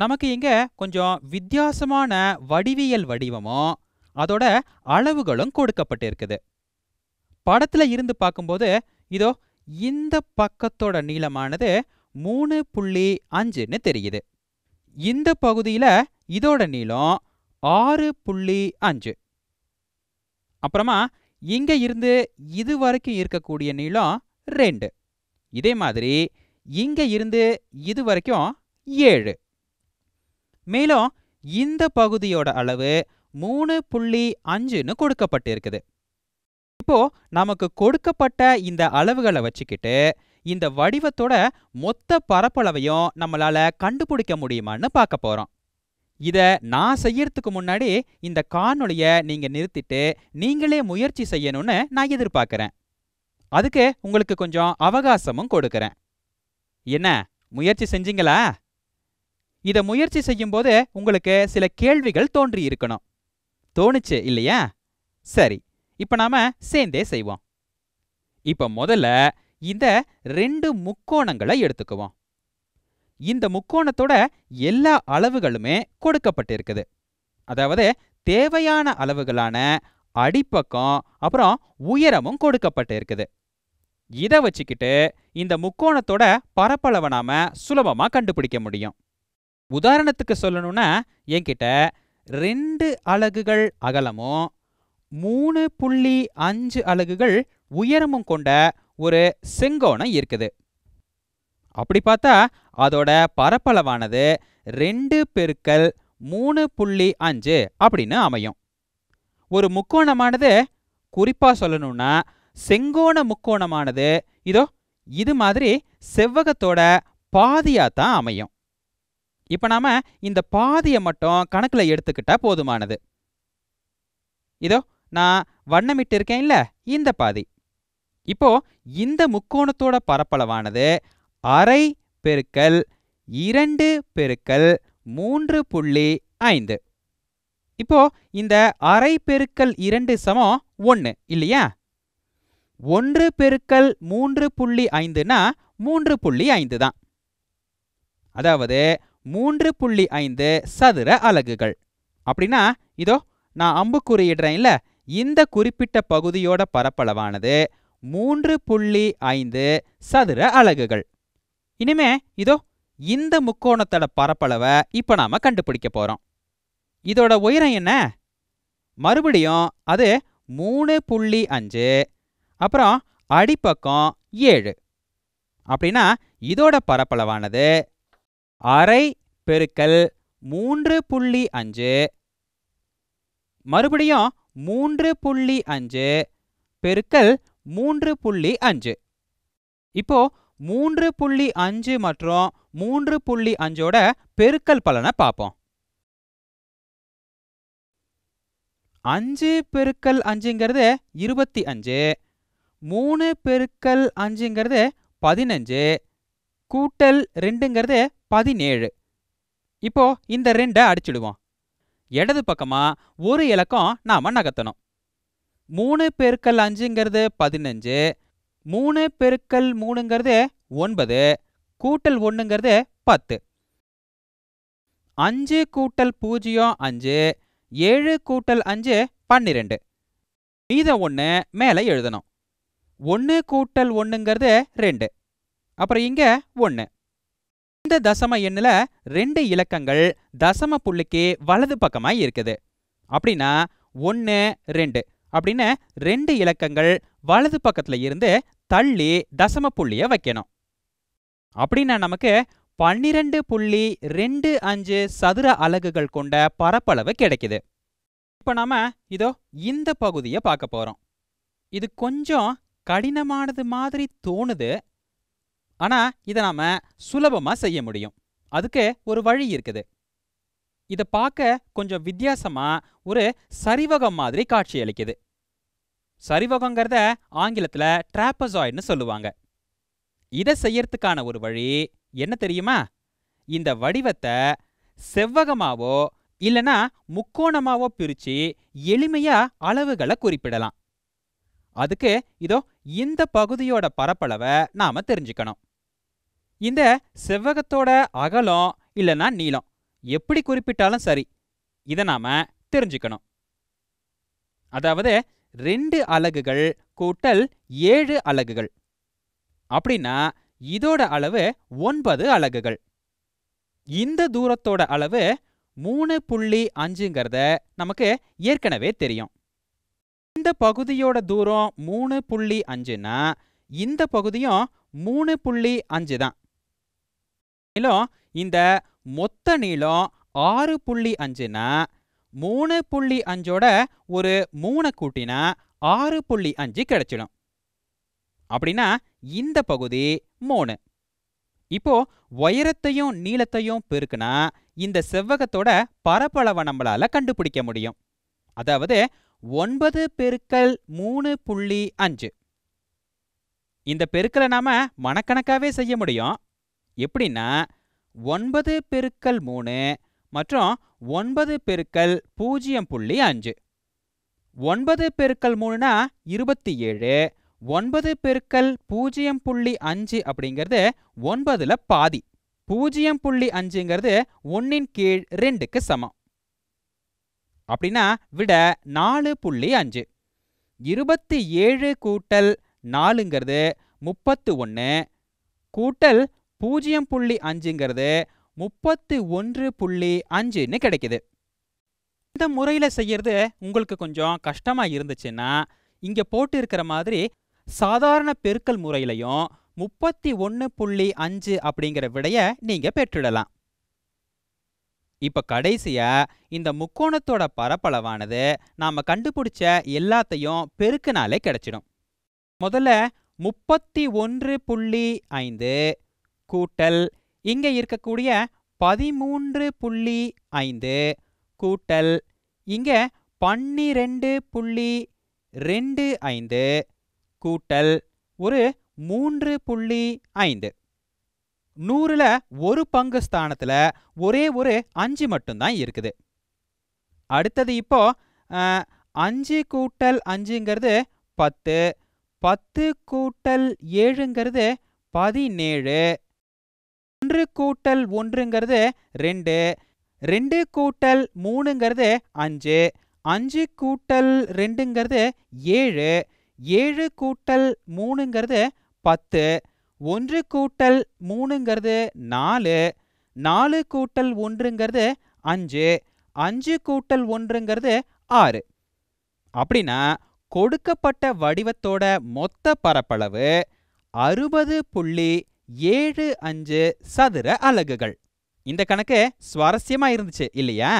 நமக்கு இங்க கொஞ்சம் வித்தியாசமான வடிவியல் வடிவமும் அதோட அளவுகளும் கொடுக்கப்பட்டிருக்குது படத்துல இருந்து பார்க்கும்போது இதோ இந்த பக்கத்தோட நீளமானது மூணு புள்ளி அஞ்சுன்னு தெரியுது இந்த பகுதியில இதோட நீளம் ஆறு புள்ளி அஞ்சு அப்புறமா இங்க இருந்து இது வரைக்கும் இருக்கக்கூடிய நீளம் ரெண்டு இதே மாதிரி இங்க இருந்து இது வரைக்கும் ஏழு மேலும் இந்த பகுதியோட அளவு மூணு புள்ளி அஞ்சுன்னு கொடுக்கப்பட்டிருக்குது இப்போ நமக்கு கொடுக்கப்பட்ட இந்த அளவுகளை வச்சுக்கிட்டு இந்த வடிவத்தோட மொத்த பரப்பளவையும் நம்மளால கண்டுபிடிக்க முடியுமான்னு பார்க்க போறோம் இதை நான் செய்யறதுக்கு முன்னாடி இந்த காணொளியை நீங்க நிறுத்திட்டு நீங்களே முயற்சி செய்யணும்னு நான் எதிர்பார்க்கிறேன் அதுக்கு உங்களுக்கு கொஞ்சம் அவகாசமும் கொடுக்கறேன் என்ன முயற்சி செஞ்சீங்களா இதை முயற்சி செய்யும்போது உங்களுக்கு சில கேள்விகள் தோன்றி இருக்கணும் தோணுச்சு இல்லையா சரி இப்போ நாம சேர்ந்தே செய்வோம் இப்போ முதல்ல இந்த ரெண்டு முக்கோணங்களை எடுத்துக்குவோம் இந்த முக்கோணத்தோட எல்லா அளவுகளுமே கொடுக்கப்பட்டிருக்குது அதாவது தேவையான அளவுகளான அடிப்பக்கம் அப்புறம் உயரமும் கொடுக்கப்பட்டு இருக்குது இதை வச்சுக்கிட்டு இந்த முக்கோணத்தோட பரப்பளவை நாம சுலபமாக கண்டுபிடிக்க முடியும் உதாரணத்துக்கு சொல்லணும்னா என்கிட்ட ரெண்டு அலகுகள் அகலமும் மூணு புள்ளி அஞ்சு அலகுகள் உயரமும் கொண்ட ஒரு செங்கோணம் இருக்குது அப்படி பார்த்தா அதோட பரப்பளவானது ரெண்டு பெருக்கல் மூணு புள்ளி அஞ்சு அப்படின்னு அமையும் ஒரு முக்கோணமானது குறிப்பாக சொல்லணும்னா செங்கோண முக்கோணமானது இதோ இது மாதிரி செவ்வகத்தோட பாதியாக தான் அமையும் இப்போ நாம் இந்த பாதியை மட்டும் கணக்கில் எடுத்துக்கிட்டால் போதுமானது இதோ நான் வண்ணமிட்டு இருக்கேன் இல்லை இந்த பாதி இப்போ இந்த முக்கோணத்தோட பரப்பளவானது அரை பெருக்கல் இரண்டு பெருக்கல் மூன்று புள்ளி ஐந்து இப்போ இந்த அரை பெருக்கல் இரண்டு சமம் ஒன்று இல்லையா ஒன்று பெருக்கல் மூன்று புள்ளி ஐந்துனா மூன்று புள்ளி ஐந்து தான் அதாவது மூன்று புள்ளி ஐந்து சதுர அலகுகள் அப்படின்னா இதோ நான் அம்பு குறியிடுறேன்ல இந்த குறிப்பிட்ட பகுதியோட பரப்பளவானது மூன்று புள்ளி ஐந்து சதுர அலகுகள் இனிமே இதோ இந்த முக்கோணத்தோட பரப்பளவை இப்போ நாம கண்டுபிடிக்க போறோம் இதோட உயரம் என்ன மறுபடியும் அது மூணு புள்ளி அஞ்சு அப்புறம் அடிப்பக்கம் ஏழு அப்படின்னா இதோட பரப்பளவானது அரை பெருக்கல் மூன்று புள்ளி அஞ்சு மறுபடியும் மூன்று புள்ளி அஞ்சு பெருக்கல் மூன்று புள்ளி அஞ்சு இப்போ மூன்று புள்ளி அஞ்சு மற்றும் மூன்று புள்ளி அஞ்சோட பெருக்கல் பலனை பார்ப்போம் அஞ்சு பெருக்கல் அஞ்சுங்கிறது இருபத்தி அஞ்சு மூணு பெருக்கல் அஞ்சுங்கிறது பதினஞ்சு கூட்டல் ரெண்டுங்கிறது பதினேழு இப்போ இந்த ரெண்டை அடிச்சிடுவோம் இடது பக்கமா ஒரு இலக்கம் நாம நகர்த்தணும் மூணு பெருக்கல் அஞ்சுங்கிறது பதினஞ்சு மூணு பெருக்கல் மூணுங்கிறது ஒன்பது கூட்டல் ஒன்றுங்கிறது பத்து அஞ்சு கூட்டல் பூஜ்ஜியம் அஞ்சு ஏழு கூட்டல் அஞ்சு பன்னிரெண்டு மீதம் ஒன்று மேலே எழுதணும் ஒன்று கூட்டல் ஒன்றுங்கிறது ரெண்டு அப்புறம் இங்கே ஒன்று இந்த தசம எண்ணில் ரெண்டு இலக்கங்கள் தசம புள்ளிக்கு வலது பக்கமாக இருக்குது அப்படின்னா ஒன்று ரெண்டு அப்படின்னு ரெண்டு இலக்கங்கள் வலது பக்கத்தில் இருந்து தள்ளி தசம புள்ளியை வைக்கணும் அப்படின்னா நமக்கு பன்னிரண்டு புள்ளி ரெண்டு அஞ்சு சதுர அலகுகள் கொண்ட பரப்பளவு கிடைக்குது இப்போ நாம இதோ இந்த பகுதியை பார்க்க போகிறோம் இது கொஞ்சம் கடினமானது மாதிரி தோணுது ஆனால் இதை நாம் சுலபமாக செய்ய முடியும் அதுக்கு ஒரு வழி இருக்குது இதை பார்க்க கொஞ்சம் வித்தியாசமாக ஒரு சரிவகம் மாதிரி காட்சி அளிக்குது சரிவகங்கிறத ஆங்கிலத்தில் ட்ராப்பசாய்டுன்னு சொல்லுவாங்க இதை செய்யறதுக்கான ஒரு வழி என்ன தெரியுமா இந்த வடிவத்தை செவ்வகமாவோ இல்லனா முக்கோணமாவோ பிரிச்சு எளிமையா அளவுகளை குறிப்பிடலாம் அதுக்கு இதோ இந்த பகுதியோட பரப்பளவை நாம தெரிஞ்சுக்கணும் இந்த செவ்வகத்தோட அகலம் இல்லைன்னா நீளம் எப்படி குறிப்பிட்டாலும் சரி இதை நாம் தெரிஞ்சுக்கணும் அதாவது ரெண்டு அலகுகள் கூட்டல் ஏழு அலகுகள் அப்படின்னா இதோட அளவு ஒன்பது அலகுகள் இந்த தூரத்தோட அளவு மூணு புள்ளி அஞ்சுங்கிறத நமக்கு ஏற்கனவே தெரியும் இந்த பகுதியோட தூரம் மூணு புள்ளி அஞ்சுன்னா இந்த பகுதியும் மூணு புள்ளி அஞ்சு தான் மேலும் இந்த மொத்த நீளம் ஆறு புள்ளி அஞ்சுனா மூணு புள்ளி அஞ்சோட ஒரு மூணை கூட்டினா ஆறு புள்ளி அஞ்சு கிடைச்சிடும் அப்படின்னா இந்த பகுதி மூணு இப்போ உயரத்தையும் நீளத்தையும் பெருக்குனா இந்த செவ்வகத்தோட பரப்பளவை நம்மளால கண்டுபிடிக்க முடியும் அதாவது ஒன்பது பெருக்கல் மூணு புள்ளி அஞ்சு இந்த பெருக்கலை நாம மனக்கணக்காவே செய்ய முடியும் எப்படின்னா ஒன்பது பெருக்கல் மூணு மற்றும் ஒன்பது பெருக்கல் பூஜ்ஜியம் புள்ளி அஞ்சு ஒன்பது பெருக்கல் மூணுனா இருபத்தி ஏழு ஒன்பது பெருக்கல் பூஜ்ஜியம் புள்ளி அஞ்சு அப்படிங்கிறது ஒன்பதுல பாதி பூஜ்ஜியம் புள்ளி அஞ்சுங்கிறது ஒன்னின் கீழ் ரெண்டுக்கு சமம் அப்படின்னா விட நாலு புள்ளி அஞ்சு இருபத்தி ஏழு கூட்டல் நாலுங்கிறது முப்பத்து ஒன்று கூட்டல் பூஜ்ஜியம் புள்ளி அஞ்சுங்கிறது முப்பத்தி ஒன்று புள்ளி அஞ்சுன்னு கிடைக்குது இந்த முறையில் செய்யறது உங்களுக்கு கொஞ்சம் கஷ்டமாக இருந்துச்சுன்னா இங்கே போட்டு இருக்கிற மாதிரி சாதாரண பெருக்கல் முறையிலையும் முப்பத்தி ஒன்று புள்ளி அஞ்சு அப்படிங்கிற விடைய நீங்கள் பெற்றுடலாம் இப்போ கடைசியாக இந்த முக்கோணத்தோட பரப்பளவானது நாம் கண்டுபிடிச்ச எல்லாத்தையும் பெருக்குனாலே கிடைச்சிடும் முதல்ல முப்பத்தி ஒன்று புள்ளி ஐந்து கூட்டல் இங்கே இருக்கக்கூடிய பதிமூன்று புள்ளி ஐந்து கூட்டல் இங்கே பன்னிரெண்டு புள்ளி ரெண்டு ஐந்து கூட்டல் ஒரு மூன்று புள்ளி ஐந்து நூறில் ஒரு பங்கு ஸ்தானத்தில் ஒரே ஒரு அஞ்சு மட்டும்தான் இருக்குது அடுத்தது இப்போ அஞ்சு கூட்டல் அஞ்சுங்கிறது பத்து பத்து கூட்டல் ஏழுங்கிறது பதினேழு ஒன்று கூட்டல் ஒன்றுங்கிறது ரெண்டு ரெண்டு கூட்டல் மூணுங்கிறது அஞ்சு அஞ்சு கூட்டல் ரெண்டுங்கிறது ஏழு ஏழு கூட்டல் மூணுங்கிறது பத்து ஒன்று கூட்டல் மூணுங்கிறது நாலு நாலு கூட்டல் ஒன்றுங்கிறது அஞ்சு அஞ்சு கூட்டல் ஒன்றுங்கிறது ஆறு அப்படின்னா கொடுக்கப்பட்ட வடிவத்தோட மொத்த பரப்பளவு அறுபது புள்ளி ஏழு அஞ்சு சதுர அலகுகள் இந்த கணக்கு சுவாரஸ்யமா இருந்துச்சு இல்லையா